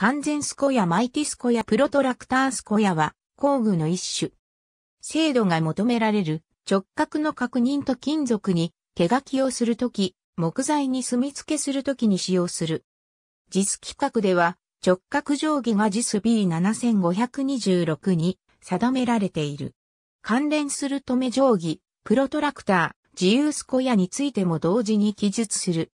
完全スコやマイティスコやプロトラクタースコやは工具の一種。精度が求められる直角の確認と金属に手書きをするとき、木材に墨付けするときに使用する。実規格では直角定規が実 B7526 に定められている。関連する止め定規、プロトラクター、自由スコヤについても同時に記述する。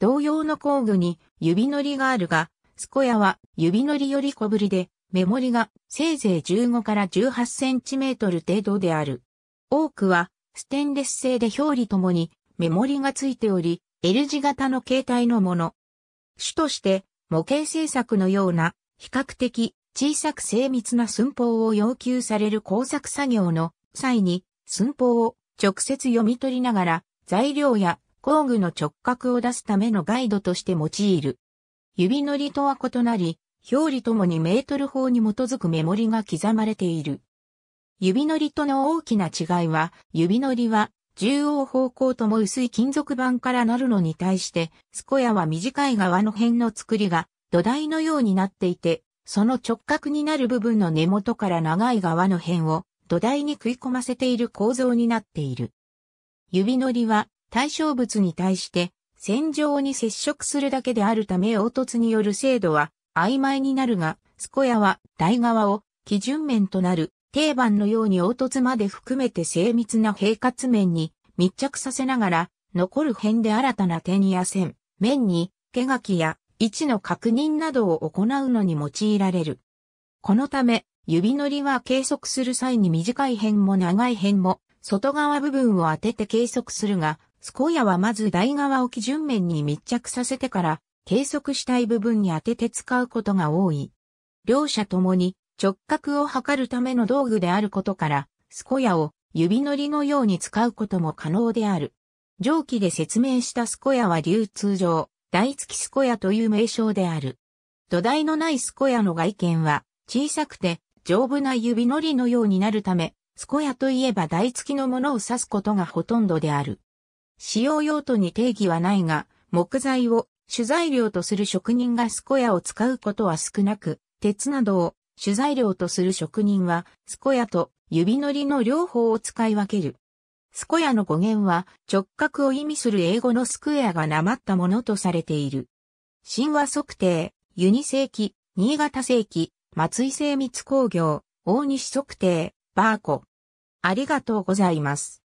同様の工具に指のりがあるが、スコヤは指のりより小ぶりで、目盛りがせいぜい15から18センチメートル程度である。多くはステンレス製で表裏ともに目盛りがついており、L 字型の形態のもの。主として模型製作のような比較的小さく精密な寸法を要求される工作作業の際に寸法を直接読み取りながら材料や工具の直角を出すためのガイドとして用いる。指のりとは異なり、表裏ともにメートル法に基づくメモリが刻まれている。指のりとの大きな違いは、指のりは中央方向とも薄い金属板からなるのに対して、スコヤは短い側の辺の作りが土台のようになっていて、その直角になる部分の根元から長い側の辺を土台に食い込ませている構造になっている。指のりは対象物に対して線場に接触するだけであるため凹凸による精度は曖昧になるが、スコヤは台側を基準面となる定番のように凹凸まで含めて精密な平滑面に密着させながら、残る辺で新たな点や線、面に手書きや位置の確認などを行うのに用いられる。このため、指乗りは計測する際に短い辺も長い辺も外側部分を当てて計測するが、スコヤはまず台側を基準面に密着させてから計測したい部分に当てて使うことが多い。両者ともに直角を測るための道具であることから、スコヤを指のりのように使うことも可能である。上記で説明したスコヤは流通上、台付きスコヤという名称である。土台のないスコヤの外見は小さくて丈夫な指のりのようになるため、スコヤといえば台付きのものを指すことがほとんどである。使用用途に定義はないが、木材を主材料とする職人がスコヤを使うことは少なく、鉄などを主材料とする職人は、スコヤと指のりの両方を使い分ける。スコヤの語源は直角を意味する英語のスクエアがなまったものとされている。神話測定、ユニ世紀、新潟世紀、松井精密工業、大西測定、バーコ。ありがとうございます。